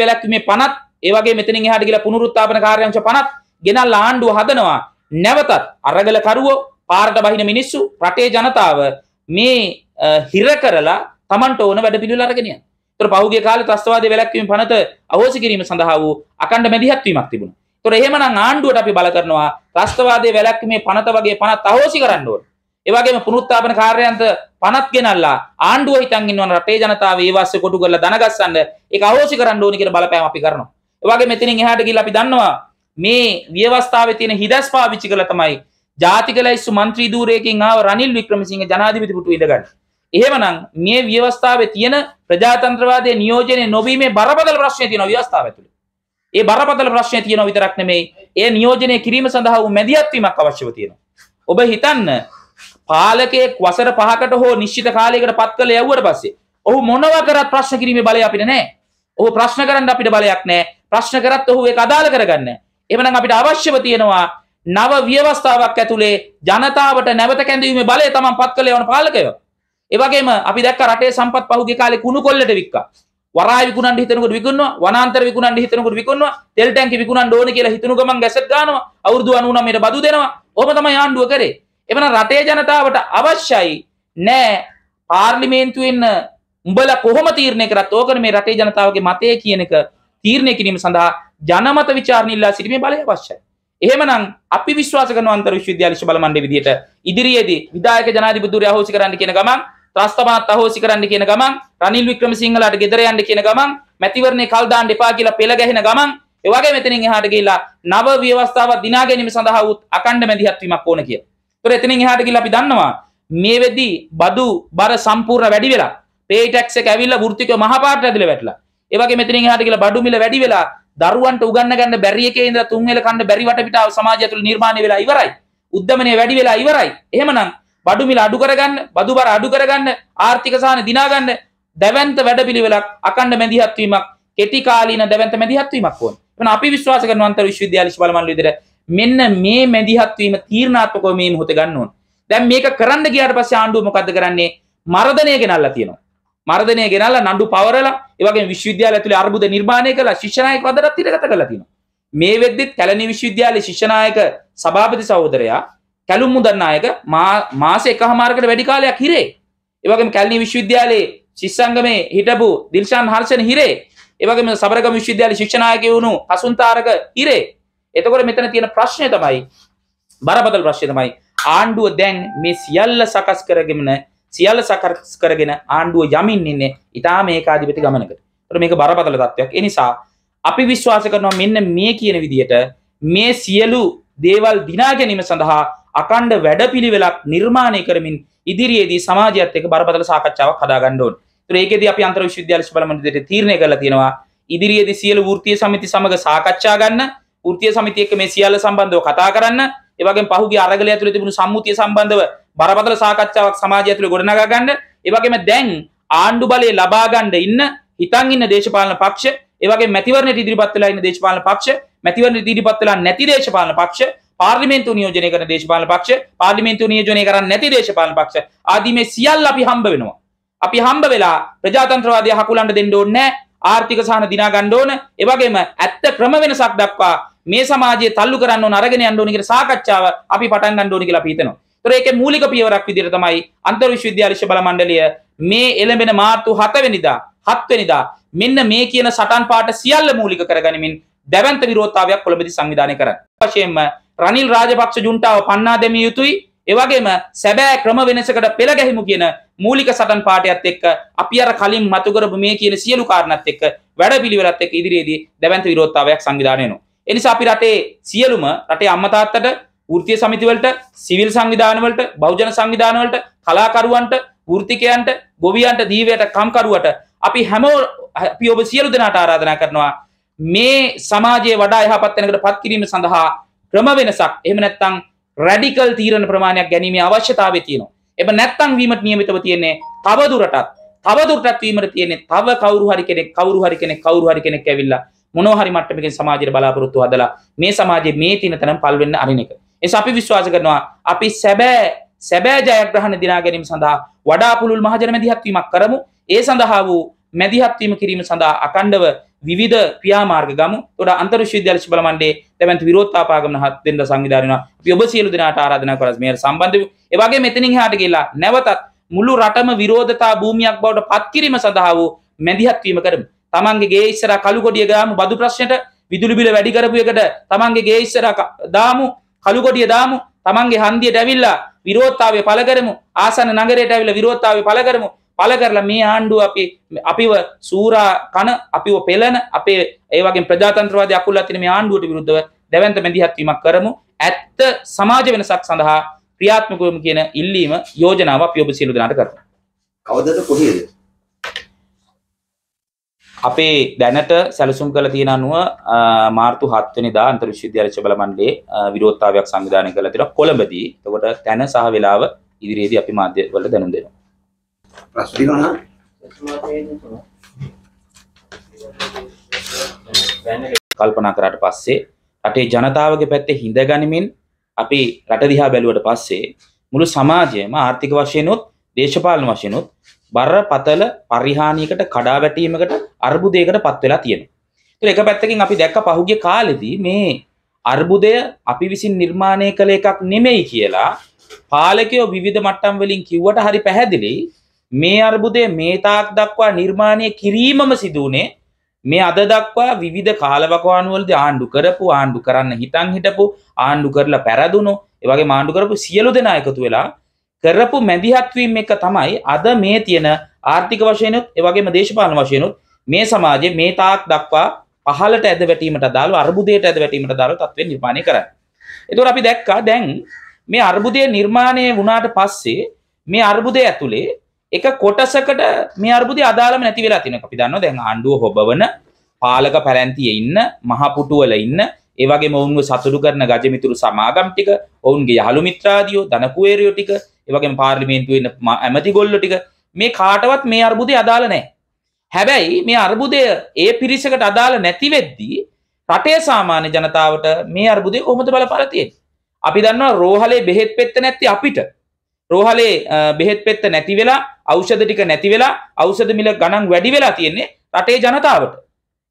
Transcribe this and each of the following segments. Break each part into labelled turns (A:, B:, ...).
A: වෙලක් මේ 50ත් ඒ වගේ මෙතනින් එහාට ගිහලා පුනරුත්ථාපන කාර්යාංශ 50ත් ගෙනල්ලා ආණ්ඩුව හදනවා නැවතත් අරගල කරුවෝ පාරට බහින මිනිස්සු රටේ ජනතාව මේ හිර කරලා Tamanට ඕන වැඩ පිළිවෙල අරගෙන යනවා. ඒතර පහුගිය කාලේ ත්‍ස්තවාදී වැළැක්වීම පනත අහෝසි කිරීම සඳහා වූ අකණ්ඩ මැදිහත් වීමක් තිබුණා. ඒතර එහෙමනම් ආණ්ඩුවට අපි බල කරනවා ත්‍ස්තවාදී වැළැක්වීමේ පනත වගේ පනත් අහෝසි කරන්න ඕනේ. ඒ වගේම පුනරුත්ථාපන කාර්යයන්ට පනත් ගෙනල්ලා ආණ්ඩුව හිතන් ඉන්නවන රටේ ජනතාව ඒ වාස්සේ කොටු කරලා දනගස්සන්න ඒක අහෝසි කරන්න ඕනි කියන බලපෑම අපි කරනවා. ඒ වගේ මෙතනින් එහාට ගිහිල්ලා අපි දන්නවා මේ ව්‍යවස්ථාවේ තියෙන හිදස් පාවිච්චි කරලා තමයි ජාතික ලැයිස්තු മന്ത്രി ධූරයකින් ආව රනිල් වික්‍රමසිංහ ජනාධිපති පුටුව ඉඳගන්න. එහෙමනම් මේ ව්‍යවස්ථාවේ තියෙන ප්‍රජාතන්ත්‍රවාදයේ නියෝජනයේ නොවීමේ බරපතල ප්‍රශ්නය තියෙනවා ව්‍යවස්ථාව ඇතුළේ. ඒ බරපතල ප්‍රශ්නය තියෙනවා විතරක් නෙමෙයි ඒ නියෝජනය කිරීම සඳහා වූ මැදිහත් වීමක් අවශ්‍යව තියෙනවා. ඔබ හිතන්න පාලකයෙක් වසර පහකට හෝ නිශ්චිත කාලයකට පත් කළ යවුවට පස්සේ ඔහු මොනවා කරත් ප්‍රශ්න කිරීමේ බලය අපිට නැහැ. ඔහු ප්‍රශ්න කරන්න අපිට බලයක් නැහැ. ප්‍රශ්න කරත් ඔහු ඒක අදාළ කරගන්නේ නැහැ. එහෙමනම් අපිට අවශ්‍යව තියෙනවා නව ව්‍යවස්ථාවක් ඇතුලේ ජනතාවට නැවත කැඳවීමේ බලය තමන් පත් කළ යවන පාලකයෝ. ඒ වගේම අපි දැක්ක රටේ සම්පත් පහුගිය කාලේ කුණු කොල්ලට වික්කා. වරාය විකුණන්න හිතනකොට විකුණනවා, වනාන්තර විකුණන්න හිතනකොට විකුණනවා, තෙල් ටැංකි විකුණන්න ඕනේ කියලා හිතන ගමන් ගැසට් ගන්නවා, අවුරුදු 99ට බදු දෙනවා. ඔහොම තමයි ආණ්ඩුව කරේ. එවන රටේ ජනතාවට අවශ්‍යයි නෑ පාර්ලිමේන්තුවෙන්න උඹල කොහොම තීරණය කරත් ඕකන මේ රටේ ජනතාවගේ මතය කියන එක තීරණය කිරීම සඳහා ජනමත විචාරණිල්ලා සිටීමේ බලය අවශ්‍යයි. එහෙමනම් අපි විශ්වාස කරනවා අන්තර් විශ්වවිද්‍යාල ශබල මණ්ඩල විදියට ඉදිරියේදී විධායක ජනාධිපතිවරු අහෝසි කරන්න කියන ගමන් ත්‍රස්තමාත් අහෝසි කරන්න කියන ගමන් රනිල් වික්‍රමසිංහලාට ගෙදර යන්න කියන ගමන් මැතිවරණේ කල් දාන්න එපා කියලා පෙළ ගැහෙන ගමන් ඒ වගේ මෙතනින් එහාට ගිහිලා නව ව්‍යවස්ථාව දිනා ගැනීම සඳහා උත් අකණ්ඩ මැදිහත් වීමක් ඕන කියලා තොර එතනින් එහාට කියලා අපි දන්නවා මේ වෙද්දී බදු බර සම්පූර්ණ වැඩි වෙලා පේ ටැක්ස් එක ඇවිල්ලා වෘත්තික මහපාරට ඇදලා වැටලා ඒ වගේ මෙතනින් එහාට කියලා බඩු මිල වැඩි වෙලා දරුවන්ට උගන්න ගන්න බැරි එකේ ඉඳලා තුන් වෙල කන්න බැරි වටපිටාව සමාජය තුළ නිර්මාණය වෙලා ඉවරයි. උද්දමනය වැඩි වෙලා ඉවරයි. එහෙමනම් බඩු මිල අඩු කරගන්න, බදු බර අඩු කරගන්න, ආර්ථික සාහන දිනා ගන්න දැවැන්ත වැඩපිළිවෙලක් අකණ්ඩ මැදිහත් වීමක්, කෙටි කාලීන දැවැන්ත මැදිහත් වීමක් ඕන. එහෙනම් අපි විශ්වාස කරනවා අන්තර් විශ්වවිද්‍යාල ශිබලමන්ලු විදිහට මෙන්න මේ මැදිහත්වීම තීරණාත්මකව මේ මොහොතේ ගන්න ඕන. දැන් මේක කරන්න ගියාට පස්සේ ආණ්ඩුව මොකද්ද කරන්නේ? මර්ධනය ගෙනල්ලා තියෙනවා. මර්ධනය ගෙනල්ලා නඩු පවරලා ඒ වගේම විශ්වවිද්‍යාල ඇතුලේ අර්බුද නිර්මාණය කළා ශිෂ්‍ය නායක වදරත් ඉරගත කරලා තියෙනවා. මේ වෙද්දිත් කැලණි විශ්වවිද්‍යාලයේ ශිෂ්‍ය නායක සභාපති සහෝදරයා කැලුම් මුදන් නායක මාස එකහමාරකට වැඩි කාලයක් හිරේ. ඒ වගේම කැලණි විශ්වවිද්‍යාලයේ ශිෂ්‍යංගමේ හිටපු දිල්ෂාන් හර්ෂණ හිරේ. ඒ වගේම සබරගම විශ්වවිද්‍යාලයේ ශිෂ්‍ය නායකය වුණු හසුන්තාරක හිරේ. එතකොට මෙතන තියෙන ප්‍රශ්නය තමයි බරපතල ප්‍රශ්නය තමයි ආණ්ඩුව දැන් මේ සියල්ල සකස් කරගෙන සියල්ල සකස් කරගෙන ආණ්ඩුව යමින් ඉන්නේ ඉතාම ඒකාධිපති ගමනකට. ඒතර මේක බරපතල තත්වයක්. ඒ නිසා අපි විශ්වාස කරනවා මෙන්න මේ කියන විදිහට මේ සියලු දේවල් දිනා ගැනීම සඳහා අකණ්ඩ වැඩපිළිවෙලක් නිර්මාණය කරමින් ඉදිරියේදී සමාජයත් එක්ක බරපතල සාකච්ඡාවක් හදාගන්න ඕනේ. ඒතර ඒකෙදී අපි අන්තර විශ්වවිද්‍යාල සුබල මණ්ඩලයට තීරණය කරලා තියෙනවා ඉදිරියේදී සියලු වෘත්තීය සමිති සමග සාකච්ඡා ගන්න ෘතිය සමිතියක මේ සියල්ල සම්බන්ධව කතා කරන්න ඒ වගේම පහුගිය අරගලය ඇතුළේ තිබුණු සම්මුතිය සම්බන්ධව බරපතල සාකච්ඡාවක් සමාජය ඇතුළේ ගොඩනගා ගන්න ඒ වගේම දැන් ආණ්ඩු බලය ලබා ගන්න ඉන්න හිතන් ඉන්න දේශපාලන පක්ෂ ඒ වගේම මැතිවරණයට ඉදිරිපත් වෙලා ඉන්න දේශපාලන පක්ෂ මැතිවරණයට ඉදිරිපත් වෙලා නැති දේශපාලන පක්ෂ පාර්ලිමේන්තු නියෝජනය කරන දේශපාලන පක්ෂ පාර්ලිමේන්තු නියෝජනය කරන්නේ නැති දේශපාලන පක්ෂ ආදී මේ සියල්ල අපි හම්බ වෙනවා අපි හම්බ වෙලා ප්‍රජාතන්ත්‍රවාදය හකුලන්න දෙන්න ඕනේ නැහැ ආර්ථික සහන දිනා ගන්න ඕන ඒ වගේම ඇත්ත ක්‍රම වෙනසක් දක්වා මේ සමාජයේ තල්ලු කරන්න ඕන අරගෙන යන්න ඕන කියන සාකච්ඡාව අපි පටන් ගන්න ඕන කියලා අපි හිතනවා. ඒතර ඒකේ මූලික පියවරක් විදිහට තමයි අන්තර් විශ්වවිද්‍යාල ශිෂ්‍ය බල මණ්ඩලය මේ එළඹෙන මාර්තු 7 වෙනිදා 7 වෙනිදා මෙන්න මේ කියන සටන් පාට සියල්ල මූලික කරගනිමින් දැවැන්ත විරෝධතාවයක් කොළඹදී සංවිධානය කරයි. වශයෙන්ම රනිල් රාජපක්ෂ ජුන්ටාව පන්නා දෙමිය යුතුයි. එවගේම සැබෑ ක්‍රම වෙනසකට පෙළ ගැහිමු කියන මූලික සටන් පාඩයත් එක්ක අපි අර කලින් මතු කරපු මේ කියන සියලු කාරණාත් එක්ක වැඩපිළිවෙලත් එක්ක ඉදිරියේදී දැවැන්ත විරෝධතාවයක් සංවිධානය වෙනවා. එනිසා අපි රටේ සියලුම රටේ අම්මා තාත්තට වෘත්තීය සමිතිවලට සිවිල් සංවිධානවලට බහුජන සංවිධානවලට කලාකරුවන්ට වෘත්තිකයන්ට ගොවියන්ට දීවයට කම්කරුවට අපි හැම අපි ඔබ සියලු දෙනාට ආරාධනා කරනවා මේ සමාජයේ වඩා යහපත් වෙනකට පත් කිරීම සඳහා ක්‍රම වෙනසක් එහෙම නැත්නම් රැඩිකල් තීරණ ප්‍රමාණයක් ගැනීමේ අවශ්‍යතාවය තියෙනවා. එබ නැත්තම් වීමට නියමිතව තියෙන්නේ තව දුරටත් තව දුරටත් වීමට තියෙන්නේ තව කවුරු හරි කෙනෙක් කවුරු හරි කෙනෙක් කවුරු හරි කෙනෙක් ඇවිල්ලා මොනෝහරි මට්ටමකින් සමාජයට බලාපොරොත්තු හදලා මේ සමාජයේ මේ තියෙන තැනම පල් වෙන්න අරින එක. එස අපි විශ්වාස කරනවා අපි සැබෑ සැබෑ ජයග්‍රහණ දිනා ගැනීම සඳහා වඩා පුළුල් මහජන මැදිහත් වීමක් කරමු. ඒ සඳහා වූ මැදිහත් වීම කිරීම සඳහා අකණ්ඩව විවිධ ක්‍රියාමාර්ග ගමු. ඒතොට අන්තර් විශ්වවිද්‍යාල ශිබල මණ්ඩලයේ දැවැන්ත විරෝධතාපාගමන හත් දෙනද සංවිධානය වෙනවා. අපි ඔබ සියලු දෙනාට ආරාධනා කරා මේකට සම්බන්ධ වෙමු. ඒ වගේම මෙතනින් එහාට ගිහිලා නැවතත් මුළු රටම විරෝධතා භූමියක් බවට පත් කිරීම සඳහා වූ මැදිහත් වීම කරමු. තමන්ගේ ගේ ඉස්සර කළු කොටිය ගාමු බදු ප්‍රශ්නයට විදුලි බිල වැඩි කරපු එකට තමන්ගේ ගේ ඉස්සර දාමු කළු කොටිය දාමු තමන්ගේ හන්දියට ඇවිල්ලා විරෝධතාවය පළ කරමු ආසන්න නගරයට ඇවිල්ලා විරෝධතාවය පළ කරමු පළ කරලා මේ ආණ්ඩුව අපි අපිව සූරා කන අපිව පෙළන අපේ ඒ වගේ ප්‍රජාතන්ත්‍රවාදී අකුල් අතින මේ ආණ්ඩුවට විරුද්ධව දැවැන්ත මැදිහත් වීමක් කරමු ඇත්ත සමාජ වෙනසක් සඳහා ක්‍රියාත්මක වෙමු කියන ඉල්ලීම යෝජනාව අපි ඔබ සියලු දෙනාට කරමු කවදද කොහේද අපේ දැනට සැලසුම් කළ තියෙන අනුව මාර්තු 7 වෙනිදා අන්තර් විශ්වවිද්‍යාල චබල මණ්ඩලයේ විරෝධතාවයක් සංවිධානය කරලා තියෙනවා කොළඹදී. එතකොට තැන සහ වේලාව ඉදිරියේදී අපි මාධ්‍ය වල දැනුම් දෙනවා. ප්‍රශ්න තියෙනවා කල්පනා කරාට පස්සේ රටේ ජනතාවගේ පැත්තේ හිඳගනිමින් අපි රට දිහා බැලුවට පස්සේ මුළු සමාජයම ආර්ථික වශයෙන්ොත් දේශපාලන වශයෙන්ොත් බරපතල පරිහානියකට කඩා වැටීමකට අර්බුදයකට පත් වෙලා තියෙනවා. ඒතර එක පැත්තකින් අපි දැක්ක පහුගිය කාලෙදී මේ අර්බුදය අපි විසින් නිර්මාණය කළ එකක් නෙමෙයි කියලා පාලකයෝ විවිධ මට්ටම් වලින් කිව්වට හරි පැහැදිලි මේ අර්බුදය මේ තාක් දක්වා නිර්මාණය කිරීමම සිදුනේ මේ අද දක්වා විවිධ කාලවකවානුවලදී ආණ්ඩු කරපු ආණ්ඩු කරන්න හිතන් හිටපු ආණ්ඩු කරලා පැරදුණු ඒ වගේ ආණ්ඩු කරපු සියලු දෙනා එකතු වෙලා කරපු මැදිහත්වීම එක තමයි අද මේ තියෙන ආර්ථික වශයනුත් එවගේම දේශපාලන වශයනුත් මේ සමාජය මේ තාක් දක්වා පහලට ඇද වැටීමට දාල අර්බුදයට ඇද වැටීමට දාල තත්ව නිර්මාණය කර. එතුර අපි දැක්කා දැන් මේ අර්බුදය නිර්මාණය වුණාට පස්සේ මේ අර්බුදය ඇතුළේ එක කොටසකට මේ අර්බුදය අදාළම නැති වෙලා තියෙනවා. අපි දන්නවා දැන් ආණ්ඩුව හොබවන පාලක පැලැන්තියේ ඉන්න මහපුටුවල ඉන්න ඒ වගේම ඔවුන්ව සතුටු කරන ගජමිතුරු සමාගම් ටික ඔවුන්ගේ යහළු මිත්‍රාදියෝ ධනකුවේරියෝ ටික ඒවගේ පාර්ලිමේන්තුවන්න ඇමති ගොල්ල ටික මේ කාටවත් මේ අර්බුදය අදාළ නෑ හැබැයි මේ අර්බුදය ඒ පිරිසකට අදාළ නැතිවෙද්දී රටේ සාමාන්‍ය ජනතාවට මේ අර්බුදය ඔහොමද බල පලතියෙන් අපි දන්නවා රෝහලේ බෙහෙත් පෙත්ත නැති අපිට රෝහලේ බෙහෙත් පෙත්ත නැති වෙලා අවෂධ ටික නැති වෙලා අවෂධ මිල ගණන් වැඩි වෙලා තියෙන්නේ රටේ ජනතාවට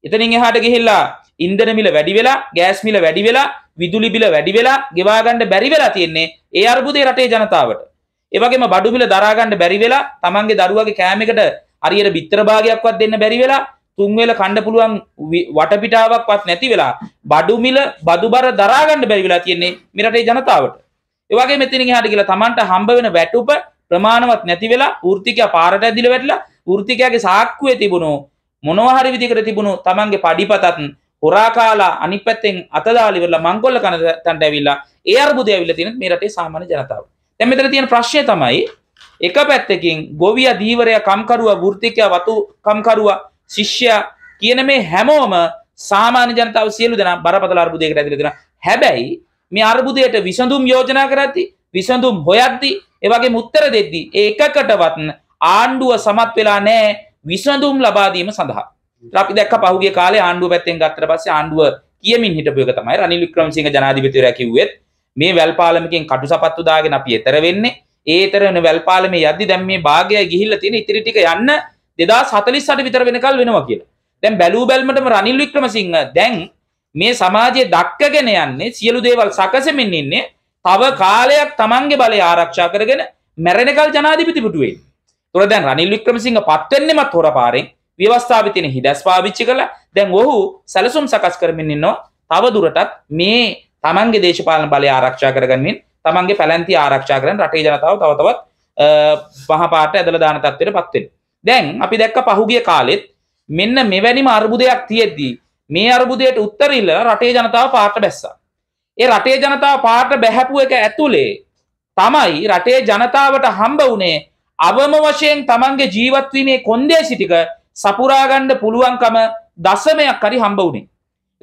A: එතනින් එහාට ගිහිල්ලා ඉන්දන මිල වැඩි වෙලා ගෑස් මිල වැඩි වෙලා විදුලි බිල වැඩි වෙලා ගෙවා ගන්න බැරි වෙලා තියෙන්නේ ඒ අර්බුදේ රටේ ජනතාවට ඒ වගේම බඩු මිල දරා ගන්න බැරි වෙලා තමන්ගේ දරුවාගේ කෑමකට හරියට බිත්තර භාගයක්වත් දෙන්න බැරි වෙලා තුන් වේල කන්න පුළුවන් වටපිටාවක්වත් නැති වෙලා බඩු මිල බදුබර දරා ගන්න බැරි වෙලා තියෙන්නේ මේ රටේ ජනතාවට. ඒ වගේම මෙතනින් එහාට කියලා තමන්ට හම්බ වෙන වැටුප ප්‍රමාණවත් නැති වෙලා වෘත්තිකයා පාරට ඇදිලා වැටිලා වෘත්තිකයාගේ සාක්කුවේ තිබුණු මොනවා හරි විදිහකට තිබුණු තමන්ගේ පඩිපතත් හොරා කාලා අනිත් පැත්තෙන් අතදාලා ඉවරලා මංගොල්ල කන තැන්ට ඇවිල්ලා ඒ අර්බුදය ඇවිල්ලා තියෙන මේ රටේ සාමාන්‍ය ජනතාවට. දැන් මෙතන තියෙන ප්‍රශ්නය තමයි එක පැත්තකින් ගොවියා දීවරයා කම්කරුවා වෘත්තිකයා වතු කම්කරුවා ශිෂ්‍යයා කියන මේ හැමෝම සාමාන්‍ය ජනතාව සියලු දෙනා බරපතල අර්බුදයකට ඇදලා දෙනවා හැබැයි මේ අර්බුදයට විසඳුම් යෝජනා කරද්දී විසඳුම් හොයද්දී ඒ වගේම උත්තර දෙද්දී ඒ එකකටවත් ආණ්ඩුව සමත් වෙලා නැහැ විසඳුම් ලබා දීම සඳහා. අපි දැක්ක පහුගිය කාලේ ආණ්ඩුව පැත්තෙන් ගත්තට පස්සේ ආණ්ඩුව කියමින් හිටපු එක තමයි රනිල් වික්‍රමසිංහ ජනාධිපතිවරයා කිව්වෙත් මේ වැල්පාලමකින් කටු සපත්තු දාගෙන අපි එතර වෙන්නේ ඒතර වෙන වැල්පාලමේ යද්දි දැන් මේ භාගය ගිහිල්ලා තියෙන ඉතිරි ටික යන්න 2048 විතර වෙනකල් වෙනවා කියලා. දැන් බැලූ බැල්මටම රනිල් වික්‍රමසිංහ දැන් මේ සමාජයේ දක්කගෙන යන්නේ සියලු දේවල් සකසමින් ඉන්නේ තව කාලයක් Tamange බලය ආරක්ෂා කරගෙන මැරෙනකල් ජනාධිපති පුටුවේ. ඒතොර දැන් රනිල් වික්‍රමසිංහ පත් වෙන්නෙමත් හොරපාරෙන් ව්‍යවස්ථාවේ තියෙන හිදැස් පාවිච්චි කළා. දැන් ඔහු සැලසුම් සකස් කරමින් ඉන්නවා. තව දුරටත් මේ තමන්ගේ දේශපාලන බලය ආරක්ෂා කරගන්නින් තමන්ගේ පැලැන්ති ආරක්ෂා කරන රටේ ජනතාව තවතවත් පහපාට ඇදල දාන තත්වයට පත්වෙන් දැන් අපි දැක්ක පහුගිය කාලෙත් මෙන්න මෙවැනිම අර්බුදයක් තියෙද්දී මේ අර්බුදයට උත්තරිල්ල රටේ ජනතාව පාට බැස්සා. ඒ රටේ ජනතාව පාට බැහැපු එක ඇතුළේ තමයි රටේ ජනතාවට හම්බ වුණේ අවම වශයෙන් තමන්ගේ ජීවත්වීමේ කොන්දේ සිටික සපුරාගණ්ඩ පුළුවන්කම දසමයක් කරි හම්බ වුණේ.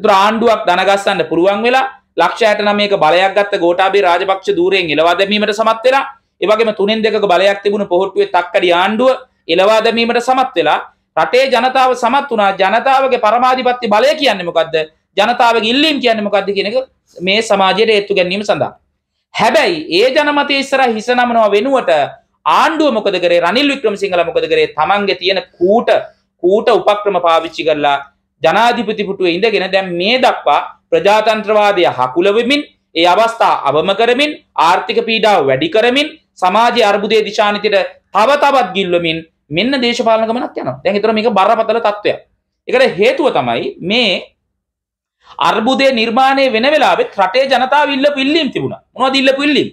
A: තුර ආණ්ඩුවක් දනගස්සන්න පුළුවන් වෙලා ලක්ෂයට නමයක බලයක් ගත්ත ගෝටාබේ රාජපක්ෂ ධූරයෙන් එලවා දැමීමට සමත් වෙලා ඒවගේම තුනෙන් දෙකක බලයක් තිබුණු පොහොට්ටුවේ තක්කඩි ආණ්ඩුව එලවා දැමීමට සමත් වෙලා රටේ ජනතාව සමත් වුණා ජනතාවගේ පරමාධිපත්‍ය බලය කියන්නේ මොකද්ද ජනතාවගේ ඉල්ලීම් කියන්නේ මොකද්ද කියන එක මේ සමාජයට හේතු ගැනීම සඳහා හැබැයි ඒ ජනමතය ඉස්සරහ හිස නමනවා වෙනුවට ආණ්ඩුව මොකද කරේ රනිල් වික්‍රමසිංහලා මොකද කරේ තමන්ගේ තියෙන කූට කූට උපක්‍රම පාවිච්චි කරලා ජනාධිපති පුටුවේ ඉඳගෙන දැන් මේ දක්වා ප්‍රජාතන්ත්‍රවාදය හකුල වෙමින් ඒ අවස්ථා අවම කරමින් ආර්ථික පීඩාව වැඩි කරමින් සමාජයේ අර්බුදයේ දිශානිතයට තව තවත් ගිල්වමින් මෙන්න දේශපාලන ගමනක් යනවා. දැන් හිතර මේක බරපතල තත්ත්වයක්. ඒකට හේතුව තමයි මේ අර්බුදයේ නිර්මාණය වෙන වෙලාවෙත් රටේ ජනතාව ඉල්ලපු ඉල්ලීම් තිබුණා. මොනවද ඉල්ලපු ඉල්ලීම්?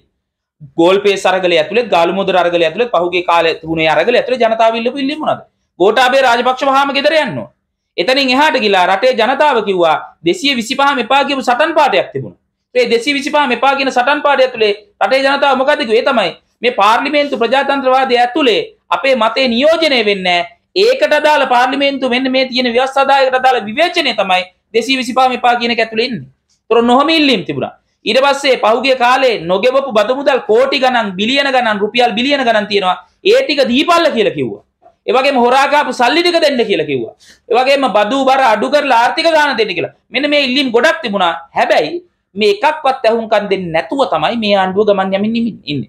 A: ගෝල්පේ සරගලේ ඇතුලේ ගාලු මුදල් අරගලේ ඇතුලේ පහුගිය කාලේ තිබුණේ අරගලේ ඇතුලේ ජනතාව ඉල්ලපු ඉල්ලීම් මොනවද? ගෝඨාභය රාජපක්ෂ වහාම ගෙදර යන්න ඕන. එතනින් එහාට ගිලා රටේ ජනතාව කිව්වා දෙසිය විසිපහ මෙපා කියපු සටන් පාටයක් තිබුණා. ඒ දෙසී විසිපා මෙපා කියන සටන් පාඩය ඇතුලේ රටේ ජනතාව මොකද කිව්වේ? ඒ තමයි මේ පාර්ලිමේන්තු ප්‍රජාතන්ත්‍රවාදය ඇතුලේ අපේ මතේ නියෝජනය වෙන්නේ ඒකට අදාළ පාර්ලිමේන්තු මෙන්න මේ තියෙන ව්‍යවස්ථාදායකට අදාළ විවේචනය තමයි දෙසී විසිපා මෙපා කියන එක ඇතුලේ ඉන්නේ. ඒතර නොහොම ඉල්ලීම් තිබුණා. ඊට පස්සේ පහුගිය කාලේ නොගෙවපු බදු මුදල් කෝටි ගණන් බිලියන ගණන් රුපියල් බිලියන ගණන් තියෙනවා. ඒ ටික දීපල්ල කියලා කිව්වා. ඒවගේ හොරාකාපු සල්ලිටික දෙන්න කියල කිව්වා ඒවගේම බදු බර අඩු කර ආර්ථික දාන දෙන්න කියලා මෙන මේ ඉල්ලිම් ගොඩක් තිබුණා හැබැයි මේ එකක්වත් ඇහුම්කන් දෙන්න නැතුව තමයි මේ ආණ්ඩුව ගමන් යමින් නිමින් ඉන්නේ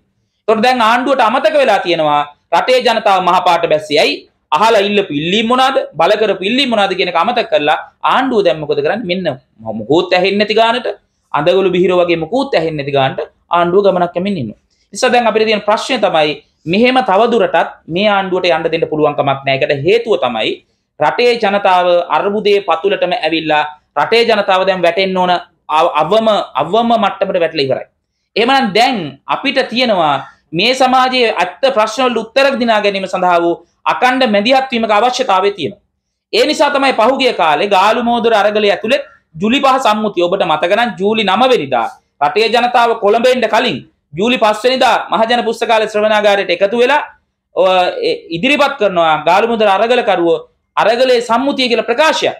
A: තොට දැන් ආණ්ඩුවට අමතක වෙලා තියෙනවා රටේ ජනතාව මහපාට බැස්සයයි අහලා ඉල්ලපු ඉල්ලීම් මොනවාද බල කරපු ඉල්ලීම් මොනවාද කියන එක අමතක කරලා ආණ්ඩුව දැන් මොකද කරන්නේ මෙන්න මොකෝත් ඇහෙන්නේ නැති ගානට අඳගලු බිහිර වගේ මොකෝත් ඇහෙන්නේ නැති ගානට ආණ්ඩුව ගමනක් යමින් ඉන්නවා නිසා දැන් අපිට තියෙන ප්‍රශ්නේ තමයි මෙහෙම තවදුරටත් මේ ආණ්ඩුවට යන්න දෙන්න පුළුවන් කමක් නැහැ. ඒකට හේතුව තමයි රටේ ජනතාව අර්බුදයේ පතුලටම ඇවිල්ලා රටේ ජනතාව දැන් වැටෙන්න ඕන අවම අවම මට්ටමට වැටලා ඉවරයි. එහෙමනම් දැන් අපිට තියෙනවා මේ සමාජයේ අත්ත ප්‍රශ්නවලට උත්තර දිනා ගැනීම සඳහා වූ අකණ්ඩ මැදිහත් වීමක අවශ්‍යතාවය තියෙනවා. ඒ නිසා තමයි පහුගිය කාලේ ගාලු මෝදුර අරගලය ඇතුළේ ජූලි 5 සම්මුතිය ඔබට මතක නම් ජූලි 9 වෙනිදා රටේ ජනතාව කොළඹෙන්න කලින් ජූලි 5 වෙනිදා මහජන පුස්තකාලේ ශ්‍රවණාගාරයට එකතු වෙලා ඉදිරිපත් කරනවා ගාලු මුදල අරගලකරුවෝ අරගලේ සම්මුතිය කියලා ප්‍රකාශයක්.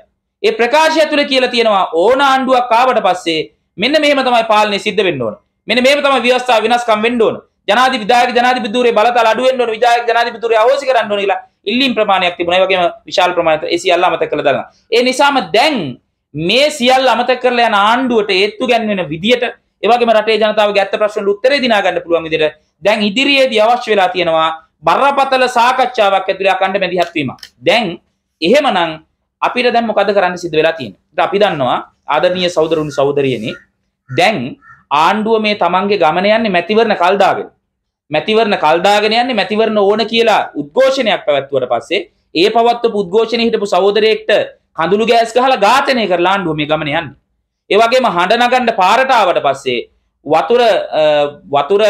A: ඒ ප්‍රකාශය තුල කියලා තියෙනවා ඕන ආණ්ඩුවක් ආවට පස්සේ මෙන්න මෙහෙම තමයි පාලනය සිද්ධ වෙන්න ඕන. මෙන්න මෙහෙම තමයි ව්‍යවස්ථා විනාශකම් වෙන්න ඕන. ජනාධිපති විධායක ජනාධිපති ධූරයේ බලතල අඩු වෙන්න ඕන විධායක ජනාධිපති ධූරය අවශ්‍ය කරන්න ඕන කියලා ඉල්ලීම් ප්‍රමාණයක් තිබුණා. ඒ වගේම විශාල ප්‍රමාණයක් ඒ සියල්ල අමතක කළා දානවා. ඒ නිසාම දැන් මේ සියල්ල අමතක කරලා යන ආණ්ඩුවට ඒත්තු ගැන්වෙන විදියට ඒවගේම රටේ ජනතාවගේ ඇත්ත ප්‍රශ්නවලට උත්තරේ දිනා ගන්න පුළුවන් විදිහට දැන් ඉදිරියේදී අවශ්‍ය වෙලා තියෙනවා බරපතල සාකච්ඡාවක් ඇතුළේ අකණ්ඩ මැදිහත් වීම. දැන් එහෙමනම් අපිට දැන් මොකද කරන්න සිද්ධ වෙලා තියෙන්නේ? ඒත් අපි දන්නවා ආදරණීය සහෝදරුනි සහෝදරියනි දැන් ආණ්ඩුව මේ තමන්ගේ ගමන යන්නේ මැතිවරණ කල් දාගෙන. මැතිවරණ කල්දාගෙන යන්නේ මැතිවරණ ඕන කියලා උද්ඝෝෂණයක් පැවැත්වුවට පස්සේ ඒ පවත්වපු උද්ඝෝෂණේ හිටපු සහෝදරයෙක්ට කඳුළු ගෑස් ගහලා ඝාතනය කරලා ආණ්ඩුව මේ ගමන යන්නේ. ඒ වගේම හඬ නගන්න පාරට ආවට පස්සේ වතුර වතුර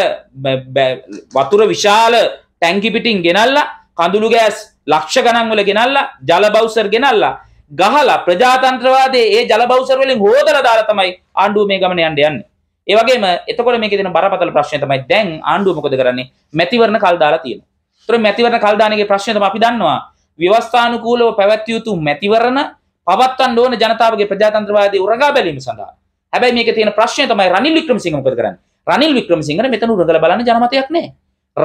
A: වතුර විශාල ටැංකි පිටින් ගෙනල්ලා කඳුළු ගෑස් ලක්ෂ ගණන් වල ගෙනල්ලා ජල බවුසර් ගෙනල්ලා ගහලා ප්‍රජාතන්ත්‍රවාදයේ ඒ ජල බවුසර් වලින් හොදලා දාලා තමයි ආණ්ඩුව මේ ගමන යන්න යන්නේ. ඒ වගේම එතකොට මේකේ තියෙන බරපතල ප්‍රශ්නේ තමයි දැන් ආණ්ඩුව මොකද කරන්නේ? මැතිවරණ කල් දාලා තියෙනවා. ඒතර මැතිවරණ කල් දාන එකේ ප්‍රශ්නේ තමයි අපි දන්නවා. ව්‍යවස්ථානුකූලව පැවැත්විය යුතු මැතිවරණ පවත්වන්න ඕන ජනතාවගේ ප්‍රජාතන්ත්‍රවාදී උරගා බැලීම සඳහා. හැබැයි මේකේ තියෙන ප්‍රශ්නය තමයි රනිල් වික්‍රමසිංහ මොකද කරන්නේ? රනිල් වික්‍රමසිංහට මෙතන උරගලා බලන්න ජනමතයක් නැහැ.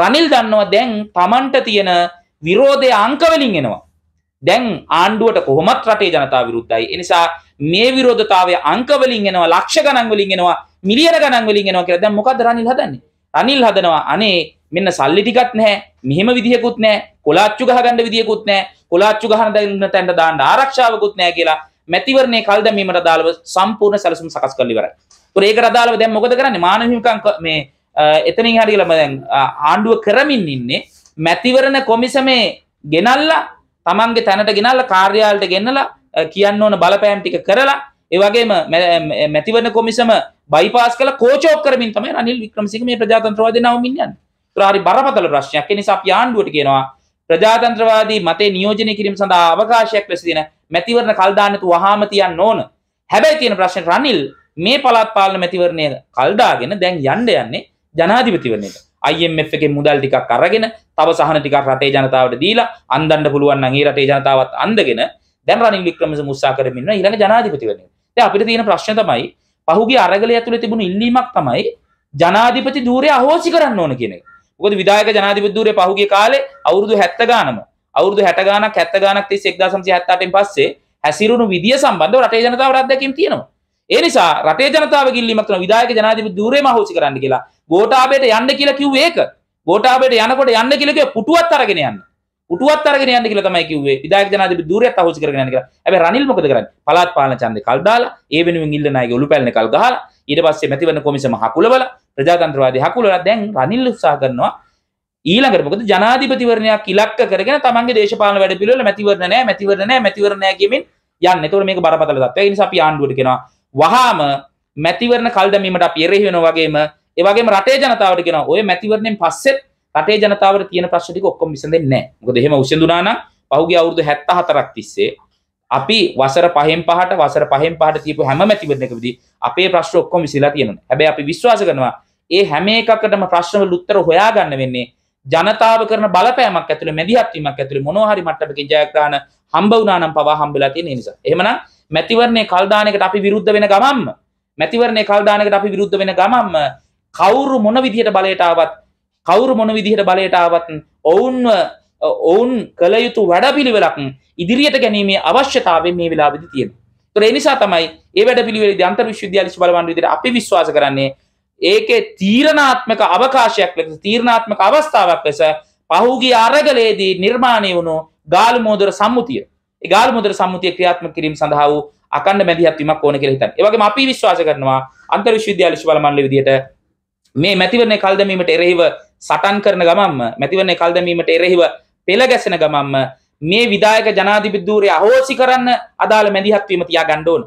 A: රනිල් දන්නවා දැන් Tamanට තියෙන විරෝධය අංක වලින් එනවා. දැන් ආණ්ඩුවට කොහොමත් රටේ ජනතාව විරුද්ධයි. ඒ නිසා මේ විරෝධතාවය අංක වලින් එනවා, ලක්ෂ ගණන් වලින් එනවා, මිලියන ගණන් වලින් එනවා කියලා දැන් මොකද රනිල් හදන්නේ? අනිල් හදනවා අනේ මෙන්න සල්ලි ටිකක් නැහැ මෙහෙම විදිහකුත් නැහැ කොලාච්චු ගහගන්න විදිහකුත් නැහැ කොලාච්චු ගහන දෙන්න තැන්න දාන්න ආරක්ෂාවකුත් නැහැ කියලා මැතිවරණයේ කල් දැමීමට අදාළව සම්පූර්ණ සැලසුම් සකස් කරලා ඉවරයි. ඒකර ඒකට අදාළව දැන් මොකද කරන්නේ මානව හිමිකම් මේ එතනින් හරියලම දැන් ආණ්ඩුව කරමින් ඉන්නේ මැතිවරණ කොමිසමේ ගෙනල්ලා Tamange තැනට ගෙනල්ලා කාර්යාලයට ගෙන්නලා කියන්න ඕන බලපෑම් ටික කරලා ඒවගේ මැතිවන කොමිසම බයිපාස් කල කෝචෝ කරමින් තමයි අනිල් වික්‍රමසිංහ මේ ප්‍රජාතන්ත්‍රවාදී නවමින් යන්නේ. ප්‍රාරි බරපතල ප්‍රශ්නයක්. ඒ නිසා අපි ආණ්ඩුවට කියනවා ප්‍රජාතන්ත්‍රවාදී මතේ නියෝජනය කිරීම සඳහා අවකාශයක් ලෙස දෙන මැතිවරණ කල් දාන්න තු වහාම තියන්න ඕන. හැබැයි තියෙන ප්‍රශ්නේ රනිල් මේ පළාත් පාලන මැතිවරණය කල් දාගෙන දැන් යන්න යන්නේ ජනාධිපතිවරණයට. IMF එකෙන් මුදල් ටිකක් අරගෙන තව සහන ටිකක් රටේ ජනතාවට දීලා අන්දන්න පුළුවන් නම් ඒ රටේ ජනතාවත් අන්දගෙන දැන් රනිල් වික්‍රමසිංහ උත්සාහ කරමින් ඉන්න ඊළඟ ජනාධිපතිවරණයට. දැන් අපිට තියෙන ප්‍රශ්න තමයි පහුගිය අරගලය ඇතුලේ තිබුණු ඉල්ලීමක් තමයි ජනාධිපති ධූරය අහෝසි කරන්න ඕන කියන එක. මොකද විධායක ජනාධිපති ධූරය පහුගිය කාලේ අවුරුදු 70 ගානම අවුරුදු 60 ගානක් 70 ගානක් තිස්සේ 1978න් පස්සේ හැසිරුණු විදිය සම්බන්ධව රටේ ජනතාවට අත්දැකීම් තියෙනවා. ඒ නිසා රටේ ජනතාවගේ ඉල්ලීමක් තමයි විධායක ජනාධිපති ධූරයම අහෝසි කරන්න කියලා. ගෝඨාභයට යන්න කියලා කිව්වේ ඒක. ගෝඨාභයට යනකොට යන්න කියලා කිව්වේ පුටුවත් අරගෙන යන්න. පුටුවත් අරගෙන යන්න කියලා තමයි කිව්වේ විධායක ජනාධිපති ධූරියත් අහෝසි කරගෙන යන්න කියලා. හැබැයි රනිල් මොකද කරන්නේ? පළාත් පාලන ඡන්දේ කල් දාලා ඒ වෙනුවෙන් ඉල්ලන අයගේ ඔලු පැලන කල් ගහලා ඊට පස්සේ මැතිවරණ කොමිසම හකුලවලා ප්‍රජාතන්ත්‍රවාදී හකුලවලා දැන් රනිල් උත්සාහ කරනවා ඊළඟට මොකද ජනාධිපතිවරණයක් ඉලක්ක කරගෙන තමන්ගේ දේශපාලන වැඩ පිළිවෙල මැතිවරණ නැහැ මැතිවරණ නැහැ මැතිවරණ නැහැ කියමින් යන්න. ඒතකොට මේක බරපතල තත්ත්වයක්. ඒ නිසා අපි ආණ්ඩුවට කියනවා වහාම මැතිවරණ කල් දැමීමට අපි එරෙහි වෙනවා වගේම ඒ වගේම රටේ ජනතාවට කියනවා ඔය මැතිවරණයෙන් පස්සෙත් රටේ ජනතාවට තියෙන ප්‍රශ්න ටික ඔක්කොම විසඳෙන්නේ නැහැ. මොකද එහෙම උසඳුනා නම් පහුගිය අවුරුදු 74ක් තිස්සේ අපි වසර පහෙන් පහට වසර පහෙන් පහට තියපු හැම මැතිවරණයකදී අපේ ප්‍රශ්න ඔක්කොම විසඳලා තියෙනවා. හැබැයි අපි විශ්වාස කරනවා ඒ හැම එකකටම ප්‍රශ්නවල උත්තර හොයාගන්න වෙන්නේ ජනතාව කරන බලපෑමක් ඇතුළේ මැදිහත් වීමක් ඇතුළේ මොනවා හරි මට්ටමකින් ජයග්‍රහණ හම්බ වුණා නම් පවා හම්බෙලා තියෙන නිසා. එහෙමනම් මැතිවරණයේ කල්දානයකට අපි විරුද්ධ වෙන ගමම්ම මැතිවරණයේ කල්දානයකට අපි විරුද්ධ වෙන ගමම්ම කවුරු මොන විදිහට බලයට ආවත් කවුරු මොන විදිහට බලයට ආවත් ඔවුන්ව ඔවුන් කළ යුතු වැඩපිළිවෙලක් ඉදිරියට ගැනීමේ අවශ්‍යතාවය මේ වෙලාවෙදි තියෙනවා. ඒතර ඒ නිසා තමයි ඒ වැඩපිළිවෙලදී අන්තර් විශ්වවිද්‍යාලීය බලවන් විදිහට අපි විශ්වාස කරන්නේ ඒකේ තීරණාත්මක අවකාශයක් ලෙස තීරණාත්මක අවස්ථාවක් ලෙස පහුගිය අරගලයේදී නිර්මාණය වුණු ගාල් මෝදර සම්මුතිය. ඒ ගාල් මෝදර සම්මුතිය ක්‍රියාත්මක කිරීම සඳහා වූ අකණ්ඩ මැදිහත් වීමක් ඕන කියලා හිතන්නේ. ඒ වගේම අපි විශ්වාස කරනවා අන්තර් විශ්වවිද්‍යාලීය බලමණ්ඩල විදිහට මේ මැතිවරණය කල්දැමීමට එරෙහිව සටන් කරන ගමම්ම මැතිවන්නේ කල්දමීමට එරෙහිව පෙළ ගැසෙන ගමම්ම මේ විදායක ජනාධිපතිධූරය අහෝසි කරන්න අදාළ මැදිහත්වීම තියා ගණ්ඩෝන්